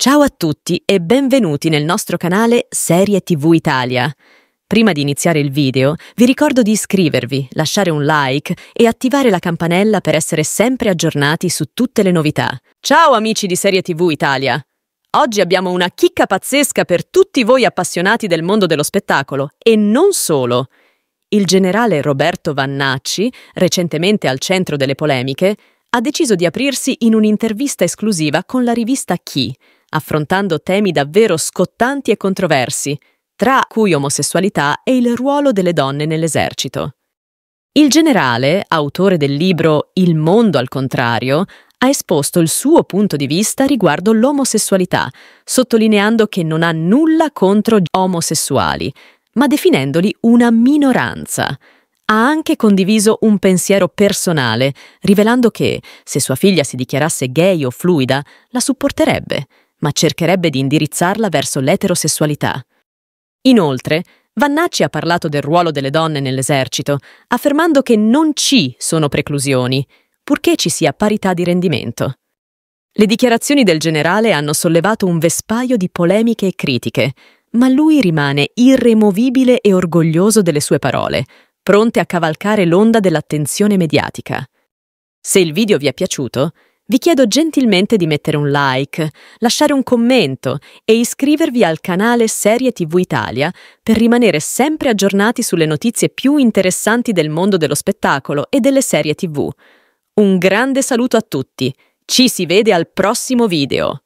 Ciao a tutti e benvenuti nel nostro canale Serie TV Italia. Prima di iniziare il video, vi ricordo di iscrivervi, lasciare un like e attivare la campanella per essere sempre aggiornati su tutte le novità. Ciao amici di Serie TV Italia! Oggi abbiamo una chicca pazzesca per tutti voi appassionati del mondo dello spettacolo e non solo. Il generale Roberto Vannacci, recentemente al centro delle polemiche, ha deciso di aprirsi in un'intervista esclusiva con la rivista Chi, affrontando temi davvero scottanti e controversi, tra cui omosessualità e il ruolo delle donne nell'esercito. Il generale, autore del libro Il mondo al contrario, ha esposto il suo punto di vista riguardo l'omosessualità, sottolineando che non ha nulla contro omosessuali, ma definendoli una minoranza. Ha anche condiviso un pensiero personale, rivelando che, se sua figlia si dichiarasse gay o fluida, la supporterebbe, ma cercherebbe di indirizzarla verso l'eterosessualità. Inoltre, Vannacci ha parlato del ruolo delle donne nell'esercito, affermando che non ci sono preclusioni, purché ci sia parità di rendimento. Le dichiarazioni del generale hanno sollevato un vespaio di polemiche e critiche, ma lui rimane irremovibile e orgoglioso delle sue parole, pronte a cavalcare l'onda dell'attenzione mediatica. Se il video vi è piaciuto, vi chiedo gentilmente di mettere un like, lasciare un commento e iscrivervi al canale Serie TV Italia per rimanere sempre aggiornati sulle notizie più interessanti del mondo dello spettacolo e delle serie TV. Un grande saluto a tutti. Ci si vede al prossimo video.